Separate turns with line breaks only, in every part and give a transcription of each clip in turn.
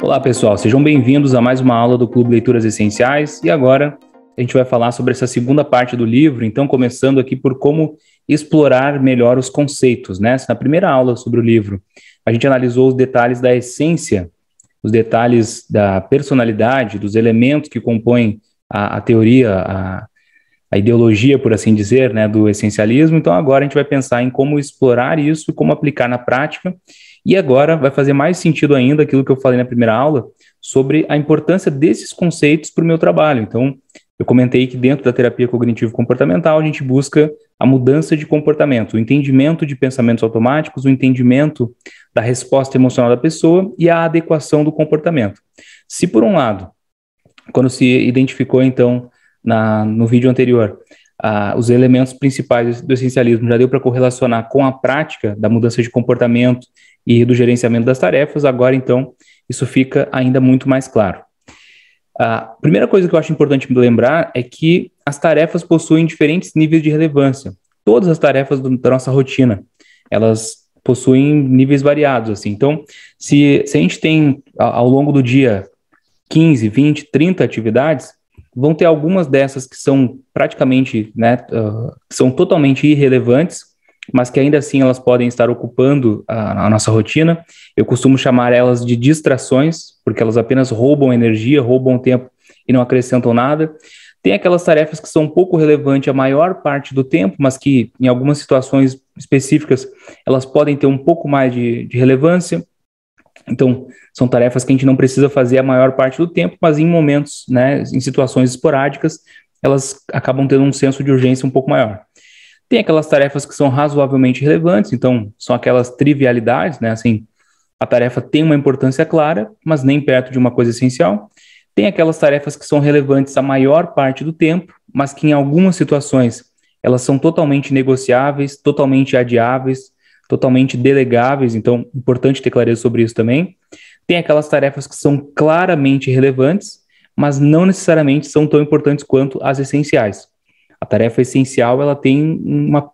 Olá, pessoal, sejam bem-vindos a mais uma aula do Clube Leituras Essenciais. E agora a gente vai falar sobre essa segunda parte do livro, então começando aqui por como explorar melhor os conceitos, né? Na é primeira aula sobre o livro, a gente analisou os detalhes da essência, os detalhes da personalidade, dos elementos que compõem a, a teoria, a, a ideologia, por assim dizer, né, do essencialismo. Então agora a gente vai pensar em como explorar isso e como aplicar na prática. E agora vai fazer mais sentido ainda aquilo que eu falei na primeira aula sobre a importância desses conceitos para o meu trabalho. Então, eu comentei que dentro da terapia cognitivo-comportamental a gente busca a mudança de comportamento, o entendimento de pensamentos automáticos, o entendimento da resposta emocional da pessoa e a adequação do comportamento. Se por um lado, quando se identificou então na, no vídeo anterior, os elementos principais do essencialismo já deu para correlacionar com a prática da mudança de comportamento e do gerenciamento das tarefas. Agora, então, isso fica ainda muito mais claro. A primeira coisa que eu acho importante lembrar é que as tarefas possuem diferentes níveis de relevância. Todas as tarefas do, da nossa rotina, elas possuem níveis variados, assim. Então, se, se a gente tem ao longo do dia 15, 20, 30 atividades, vão ter algumas dessas que são praticamente, né, uh, são totalmente irrelevantes mas que ainda assim elas podem estar ocupando a, a, nossa rotina. Eu costumo chamar elas de distrações, porque elas apenas roubam energia, roubam tempo e não acrescentam nada. Tem aquelas tarefas que são pouco relevantes a maior parte do tempo, mas que em algumas situações específicas elas podem ter um pouco mais de, de relevância. Então, são tarefas que a gente não precisa fazer a maior parte do tempo, mas em momentos, né, em situações esporádicas, elas acabam tendo um senso de urgência um pouco maior. Tem aquelas tarefas que são razoavelmente relevantes, então são aquelas trivialidades, né? Assim, a tarefa tem uma importância clara, mas nem perto de uma coisa essencial. Tem aquelas tarefas que são relevantes a maior parte do tempo, mas que em algumas situações elas são totalmente negociáveis, totalmente adiáveis, totalmente delegáveis, então importante ter clareza sobre isso também. Tem aquelas tarefas que são claramente relevantes, mas não necessariamente são tão importantes quanto as essenciais. A tarefa essencial ela tem uma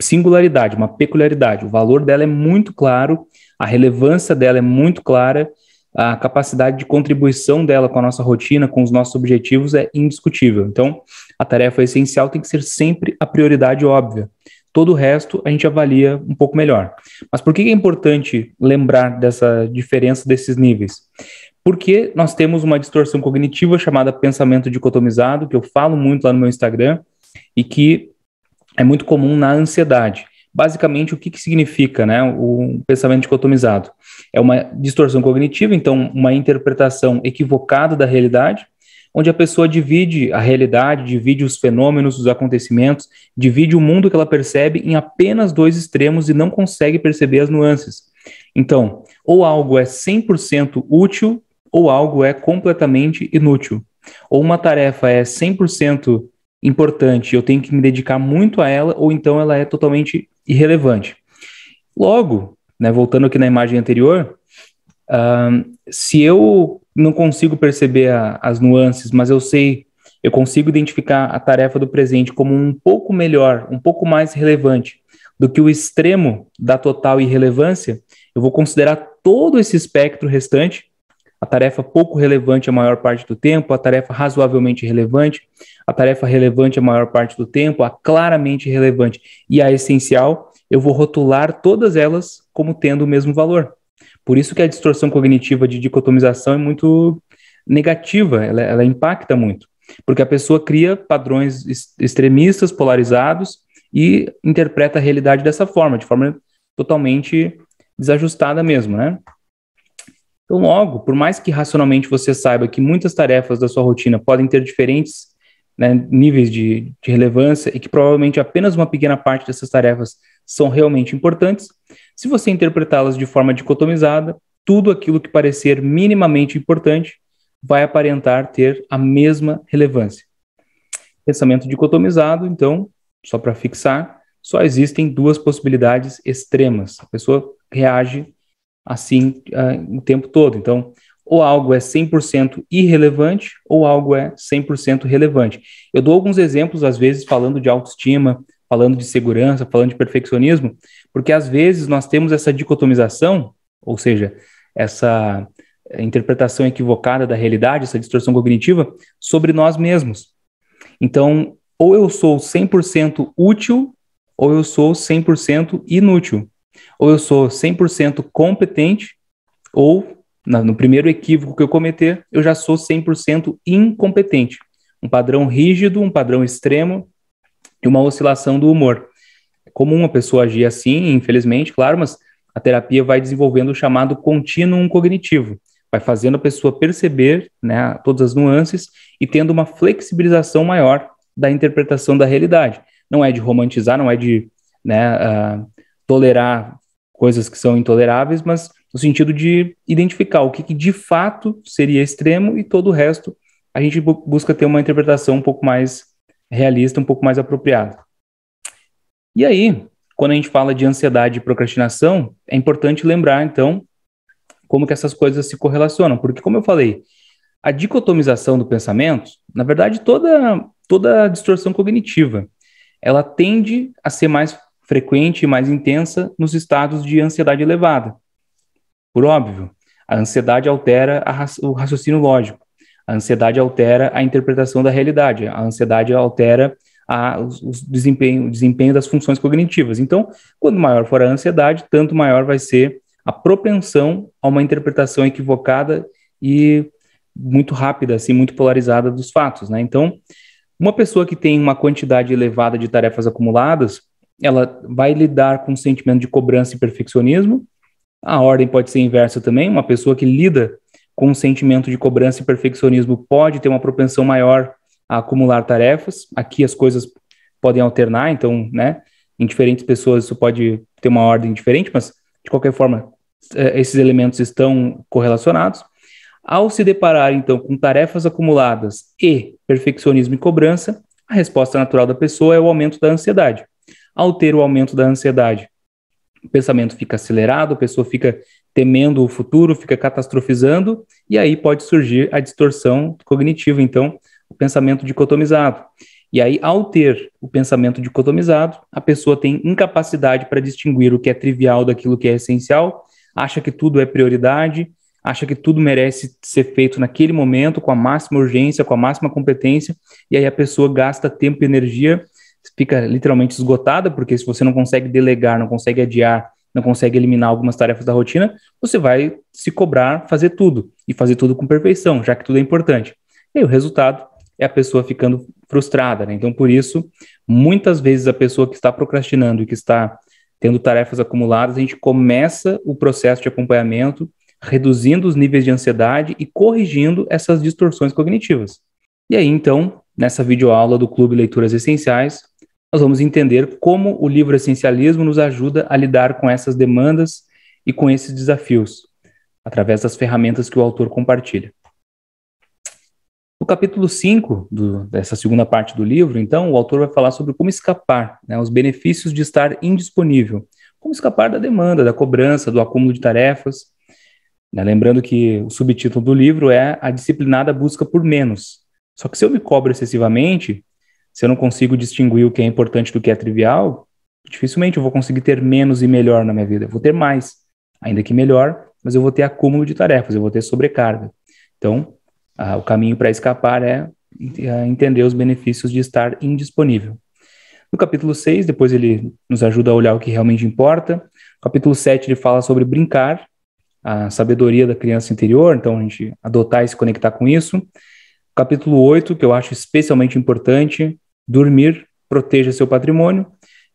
singularidade, uma peculiaridade. O valor dela é muito claro, a relevância dela é muito clara, a capacidade de contribuição dela com a nossa rotina, com os nossos objetivos é indiscutível. Então, a tarefa essencial tem que ser sempre a prioridade óbvia. Todo o resto a gente avalia um pouco melhor. Mas por que é importante lembrar dessa diferença desses níveis? Porque nós temos uma distorção cognitiva chamada pensamento dicotomizado, que eu falo muito lá no meu Instagram, e que é muito comum na ansiedade. Basicamente, o que, que significa né, o pensamento dicotomizado? É uma distorção cognitiva, então, uma interpretação equivocada da realidade, onde a pessoa divide a realidade, divide os fenômenos, os acontecimentos, divide o mundo que ela percebe em apenas dois extremos e não consegue perceber as nuances. Então, ou algo é 100% útil, ou algo é completamente inútil. Ou uma tarefa é 100% importante, eu tenho que me dedicar muito a ela, ou então ela é totalmente irrelevante. Logo, né, voltando aqui na imagem anterior, uh, se eu não consigo perceber a, as nuances, mas eu sei, eu consigo identificar a tarefa do presente como um pouco melhor, um pouco mais relevante do que o extremo da total irrelevância, eu vou considerar todo esse espectro restante a tarefa pouco relevante a maior parte do tempo, a tarefa razoavelmente relevante, a tarefa relevante a maior parte do tempo, a claramente relevante e a essencial, eu vou rotular todas elas como tendo o mesmo valor. Por isso que a distorção cognitiva de dicotomização é muito negativa, ela, ela impacta muito, porque a pessoa cria padrões extremistas, polarizados e interpreta a realidade dessa forma, de forma totalmente desajustada mesmo, né? Então, logo, por mais que racionalmente você saiba que muitas tarefas da sua rotina podem ter diferentes né, níveis de, de, relevância e que provavelmente apenas uma pequena parte dessas tarefas são realmente importantes, se você interpretá-las de forma dicotomizada, tudo aquilo que parecer minimamente importante vai aparentar ter a mesma relevância. Pensamento dicotomizado, então, só para fixar, só existem duas possibilidades extremas. A pessoa reage assim uh, o tempo todo. Então, ou algo é 100% irrelevante ou algo é 100% relevante. Eu dou alguns exemplos, às vezes, falando de autoestima, falando de segurança, falando de perfeccionismo, porque às vezes nós temos essa dicotomização, ou seja, essa interpretação equivocada da realidade, essa distorção cognitiva, sobre nós mesmos. Então, ou eu sou 100% útil ou eu sou 100% inútil. Ou eu sou 100% competente, ou no primeiro equívoco que eu cometer, eu já sou 100% incompetente. Um padrão rígido, um padrão extremo e uma oscilação do humor. É comum uma pessoa agir assim, infelizmente, claro, mas a terapia vai desenvolvendo o chamado contínuo cognitivo, vai fazendo a pessoa perceber né, todas as nuances e tendo uma flexibilização maior da interpretação da realidade. Não é de romantizar, não é de né, uh, tolerar coisas que são intoleráveis, mas no sentido de identificar o que, que de fato seria extremo e todo o resto a gente bu busca ter uma interpretação um pouco mais realista, um pouco mais apropriada. E aí, quando a gente fala de ansiedade e procrastinação, é importante lembrar então como que essas coisas se correlacionam, porque como eu falei, a dicotomização do pensamento, na verdade, toda toda distorção cognitiva, ela tende a ser mais frequente e mais intensa nos estados de ansiedade elevada. Por óbvio, a ansiedade altera a, o raciocínio lógico, a ansiedade altera a interpretação da realidade, a ansiedade altera a, os desempenho, o desempenho das funções cognitivas. Então, quanto maior for a ansiedade, tanto maior vai ser a propensão a uma interpretação equivocada e muito rápida, assim, muito polarizada dos fatos, né? Então, uma pessoa que tem uma quantidade elevada de tarefas acumuladas, ela vai lidar com o sentimento de cobrança e perfeccionismo. A ordem pode ser inversa também, uma pessoa que lida com o sentimento de cobrança e perfeccionismo pode ter uma propensão maior a acumular tarefas. Aqui as coisas podem alternar, então, né, em diferentes pessoas isso pode ter uma ordem diferente, mas de qualquer forma, é, esses elementos estão correlacionados. Ao se deparar, então, com tarefas acumuladas e perfeccionismo e cobrança, a resposta natural da pessoa é o aumento da ansiedade ao ter o aumento da ansiedade. O pensamento fica acelerado, a pessoa fica temendo o futuro, fica catastrofizando, e aí pode surgir a distorção cognitiva, então, o pensamento dicotomizado. E aí, ao ter o pensamento dicotomizado, a pessoa tem incapacidade para distinguir o que é trivial daquilo que é essencial, acha que tudo é prioridade, acha que tudo merece ser feito naquele momento, com a máxima urgência, com a máxima competência, e aí a pessoa gasta tempo e energia fica literalmente esgotada, porque se você não consegue delegar, não consegue adiar, não consegue eliminar algumas tarefas da rotina, você vai se cobrar fazer tudo e fazer tudo com perfeição, já que tudo é importante. E aí, o resultado é a pessoa ficando frustrada, né? Então, por isso, muitas vezes a pessoa que está procrastinando e que está tendo tarefas acumuladas, a gente começa o processo de acompanhamento reduzindo os níveis de ansiedade e corrigindo essas distorções cognitivas. E aí, então, nessa videoaula do Clube Leituras Essenciais, nós vamos entender como o livro Essencialismo nos ajuda a lidar com essas demandas e com esses desafios, através das ferramentas que o autor compartilha. No capítulo 5 dessa segunda parte do livro, então, o autor vai falar sobre como escapar, né, os benefícios de estar indisponível, como escapar da demanda, da cobrança, do acúmulo de tarefas. Né, lembrando que o subtítulo do livro é A Disciplinada Busca por Menos. Só que se eu me cobro excessivamente, se eu não consigo distinguir o que é importante do que é trivial, dificilmente eu vou conseguir ter menos e melhor na minha vida. Eu vou ter mais, ainda que melhor, mas eu vou ter acúmulo de tarefas, eu vou ter sobrecarga. Então, ah, o caminho para escapar é, é entender os benefícios de estar indisponível. No capítulo 6, depois ele nos ajuda a olhar o que realmente importa. No capítulo 7, ele fala sobre brincar, a sabedoria da criança interior, então a gente adotar e se conectar com isso. No capítulo 8, que eu acho especialmente importante, dormir, proteja seu patrimônio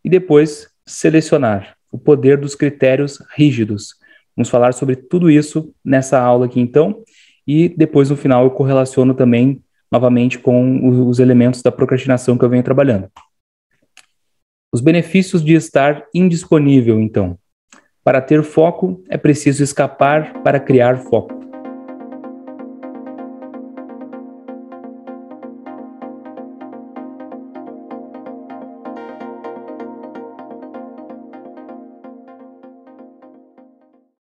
e depois selecionar o poder dos critérios rígidos. Vamos falar sobre tudo isso nessa aula aqui então e depois no final eu correlaciono também novamente com os elementos da procrastinação que eu venho trabalhando. Os benefícios de estar indisponível então. Para ter foco é preciso escapar para criar foco.